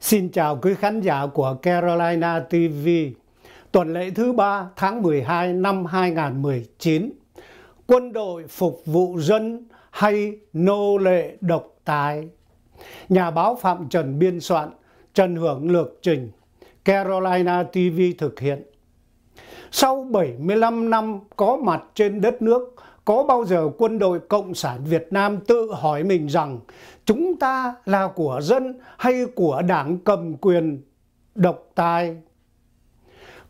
Xin chào quý khán giả của Carolina TV. Tuần lễ thứ ba tháng 12 năm 2019, quân đội phục vụ dân hay nô lệ độc tài. Nhà báo Phạm Trần biên soạn, Trần Hưởng lược trình, Carolina TV thực hiện. Sau 75 năm có mặt trên đất nước có bao giờ quân đội Cộng sản Việt Nam tự hỏi mình rằng chúng ta là của dân hay của đảng cầm quyền độc tài?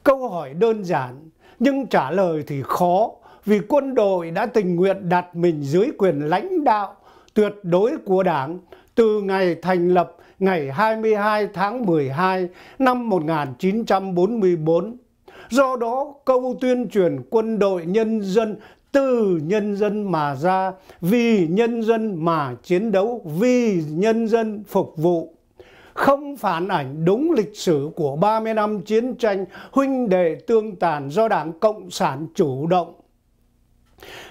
Câu hỏi đơn giản nhưng trả lời thì khó vì quân đội đã tình nguyện đặt mình dưới quyền lãnh đạo tuyệt đối của đảng từ ngày thành lập ngày 22 tháng 12 năm 1944. Do đó, câu tuyên truyền quân đội nhân dân từ nhân dân mà ra, vì nhân dân mà chiến đấu, vì nhân dân phục vụ. Không phản ảnh đúng lịch sử của 30 năm chiến tranh huynh đệ tương tàn do Đảng Cộng sản chủ động.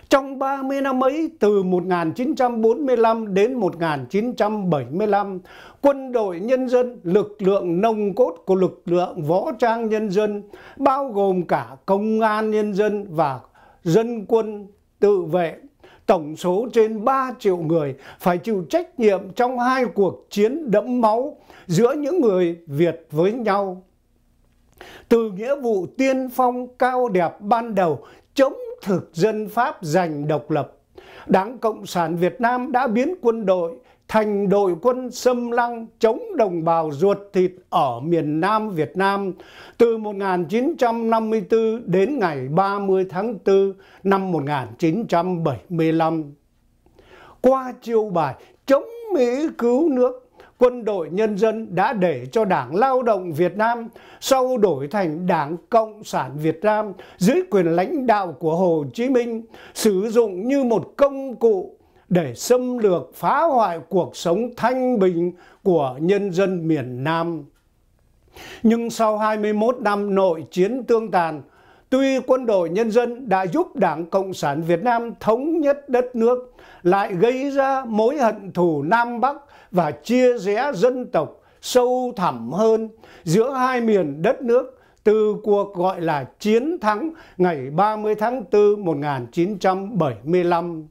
Trong 30 năm ấy, từ 1945 đến 1975, quân đội nhân dân, lực lượng nông cốt của lực lượng võ trang nhân dân, bao gồm cả công an nhân dân và dân quân tự vệ tổng số trên 3 triệu người phải chịu trách nhiệm trong hai cuộc chiến đẫm máu giữa những người Việt với nhau. Từ nghĩa vụ tiên phong cao đẹp ban đầu chống thực dân Pháp giành độc lập, Đảng Cộng sản Việt Nam đã biến quân đội thành đội quân xâm lăng chống đồng bào ruột thịt ở miền Nam Việt Nam từ 1954 đến ngày 30 tháng 4 năm 1975. Qua chiêu bài chống Mỹ cứu nước, quân đội nhân dân đã để cho Đảng Lao động Việt Nam sau đổi thành Đảng Cộng sản Việt Nam dưới quyền lãnh đạo của Hồ Chí Minh sử dụng như một công cụ để xâm lược phá hoại cuộc sống thanh bình của nhân dân miền Nam. Nhưng sau 21 năm nội chiến tương tàn, tuy quân đội nhân dân đã giúp Đảng Cộng sản Việt Nam thống nhất đất nước, lại gây ra mối hận thù Nam Bắc và chia rẽ dân tộc sâu thẳm hơn giữa hai miền đất nước từ cuộc gọi là chiến thắng ngày 30 tháng 4 1975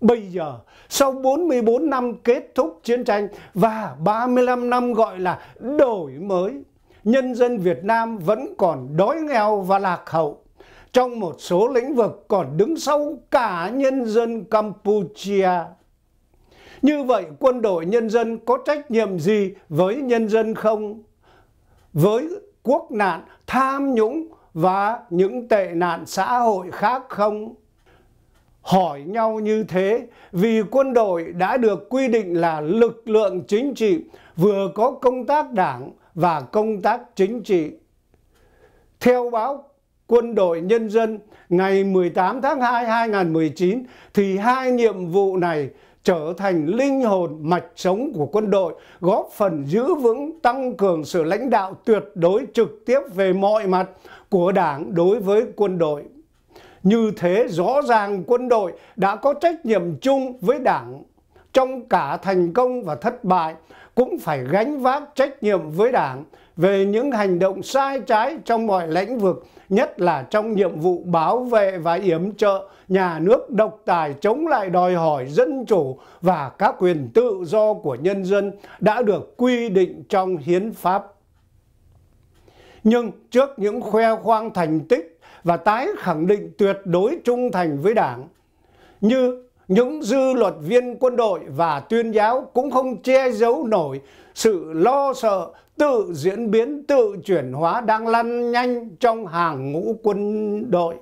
bây giờ sau 44 năm kết thúc chiến tranh và 35 năm gọi là đổi mới, nhân dân Việt Nam vẫn còn đói nghèo và lạc hậu. Trong một số lĩnh vực còn đứng sau cả nhân dân Campuchia. Như vậy quân đội nhân dân có trách nhiệm gì với nhân dân không? Với quốc nạn, tham nhũng và những tệ nạn xã hội khác không? hỏi nhau như thế vì quân đội đã được quy định là lực lượng chính trị vừa có công tác đảng và công tác chính trị. Theo báo Quân đội Nhân dân ngày 18 tháng 2 2019 thì hai nhiệm vụ này trở thành linh hồn mạch sống của quân đội, góp phần giữ vững tăng cường sự lãnh đạo tuyệt đối trực tiếp về mọi mặt của Đảng đối với quân đội. Như thế rõ ràng quân đội đã có trách nhiệm chung với Đảng. Trong cả thành công và thất bại cũng phải gánh vác trách nhiệm với Đảng về những hành động sai trái trong mọi lĩnh vực, nhất là trong nhiệm vụ bảo vệ và yểm trợ nhà nước độc tài chống lại đòi hỏi dân chủ và các quyền tự do của nhân dân đã được quy định trong hiến pháp. Nhưng trước những khoe khoang thành tích và tái khẳng định tuyệt đối trung thành với Đảng. Như những dư luật viên quân đội và tuyên giáo cũng không che giấu nổi sự lo sợ tự diễn biến, tự chuyển hóa đang lăn nhanh trong hàng ngũ quân đội.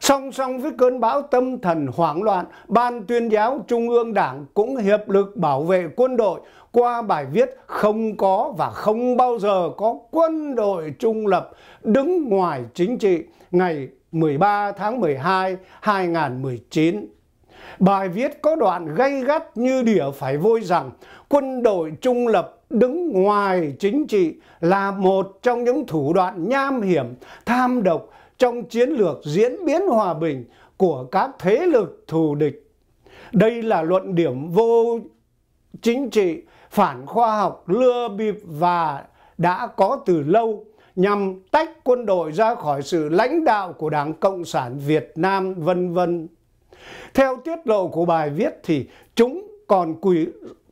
Song song với cơn bão tâm thần hoảng loạn, Ban tuyên giáo Trung ương Đảng cũng hiệp lực bảo vệ quân đội qua bài viết không có và không bao giờ có quân đội trung lập đứng ngoài chính trị ngày 13 tháng 12, 2019. Bài viết có đoạn gây gắt như đỉa phải vôi rằng quân đội trung lập đứng ngoài chính trị là một trong những thủ đoạn nham hiểm, tham độc trong chiến lược diễn biến hòa bình của các thế lực thù địch. Đây là luận điểm vô chính trị, phản khoa học, lừa bịp và đã có từ lâu nhằm tách quân đội ra khỏi sự lãnh đạo của Đảng Cộng sản Việt Nam vân vân. Theo tiết lộ của bài viết thì chúng còn quỷ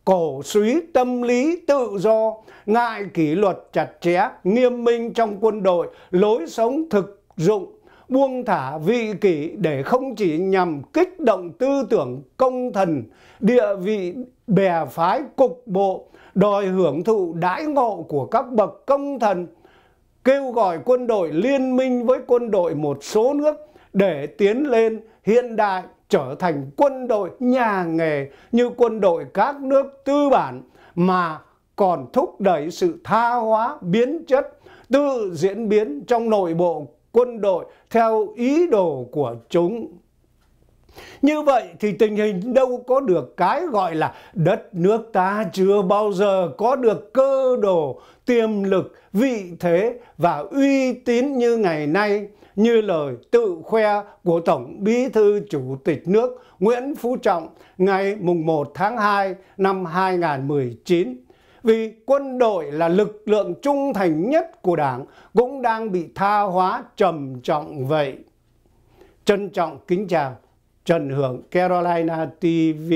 cổ suý tâm lý tự do, ngại kỷ luật chặt chẽ, nghiêm minh trong quân đội, lối sống thực dụng buông thả vị kỷ để không chỉ nhằm kích động tư tưởng công thần, địa vị bè phái cục bộ, đòi hưởng thụ đãi ngộ của các bậc công thần, kêu gọi quân đội liên minh với quân đội một số nước để tiến lên hiện đại trở thành quân đội nhà nghề như quân đội các nước tư bản mà còn thúc đẩy sự tha hóa biến chất tự diễn biến trong nội bộ quân đội theo ý đồ của chúng. Như vậy thì tình hình đâu có được cái gọi là đất nước ta chưa bao giờ có được cơ đồ, tiềm lực, vị thế và uy tín như ngày nay như lời tự khoe của Tổng Bí thư Chủ tịch nước Nguyễn Phú Trọng ngày mùng 1 tháng 2 năm 2019 vì quân đội là lực lượng trung thành nhất của Đảng cũng đang bị tha hóa trầm trọng vậy. Trân trọng kính chào Trần Hưởng Carolina TV.